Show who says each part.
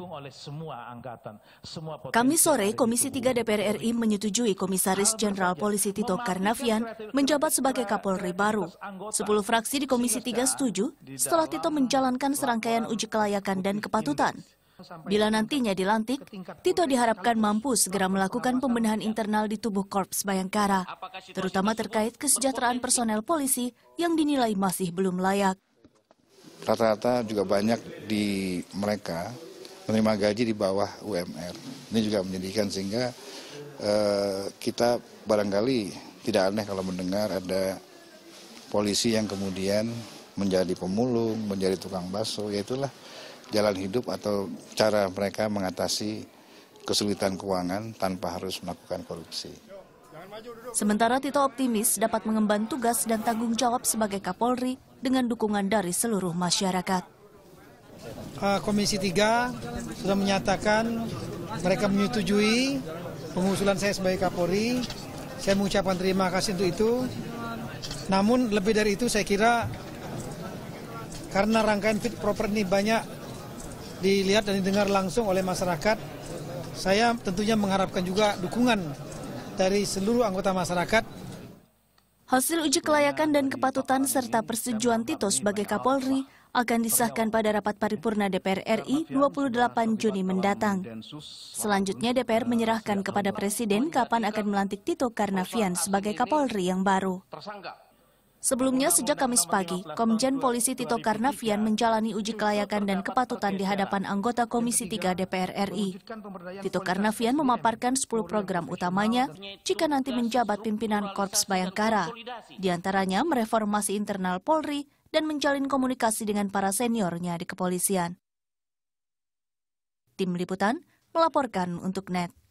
Speaker 1: didukung oleh semua angkatan. Semua Kami sore, Komisi 3 DPR RI menyetujui Komisaris Jenderal Polisi Tito Karnavian menjabat sebagai Kapolri baru. Sepuluh fraksi di Komisi 3 setuju setelah Tito menjalankan serangkaian uji kelayakan dan kepatutan. Bila nantinya dilantik, Tito diharapkan mampu segera melakukan pembenahan internal di tubuh Korps Bayangkara, terutama terkait kesejahteraan personel polisi yang dinilai masih belum layak.
Speaker 2: Rata-rata juga banyak di mereka menerima gaji di bawah UMR. Ini juga menyedihkan sehingga eh, kita barangkali tidak aneh kalau mendengar ada polisi yang kemudian menjadi pemulung, menjadi tukang baso, ya itulah jalan hidup atau cara mereka mengatasi kesulitan keuangan tanpa harus melakukan korupsi.
Speaker 1: Sementara Tito optimis dapat mengemban tugas dan tanggung jawab sebagai Kapolri dengan dukungan dari seluruh masyarakat.
Speaker 3: Eh, Komisi 3 sudah menyatakan mereka menyetujui pengusulan saya sebagai Kapolri. Saya mengucapkan terima kasih untuk itu. Namun lebih dari itu saya kira karena rangkaian fit proper ini banyak dilihat dan didengar langsung oleh masyarakat, saya tentunya mengharapkan juga dukungan dari seluruh anggota masyarakat.
Speaker 1: Hasil uji kelayakan dan kepatutan serta persetujuan Tito sebagai Kapolri akan disahkan pada rapat paripurna DPR RI 28 Juni mendatang. Selanjutnya DPR menyerahkan kepada Presiden kapan akan melantik Tito Karnavian sebagai Kapolri yang baru. Sebelumnya, sejak Kamis pagi, Komjen Polisi Tito Karnavian menjalani uji kelayakan dan kepatutan di hadapan anggota Komisi 3 DPR RI. Tito Karnavian memaparkan 10 program utamanya jika nanti menjabat pimpinan Korps Bayangkara, di antaranya mereformasi internal Polri, dan menjalin komunikasi dengan para seniornya di kepolisian. Tim Liputan melaporkan untuk NET.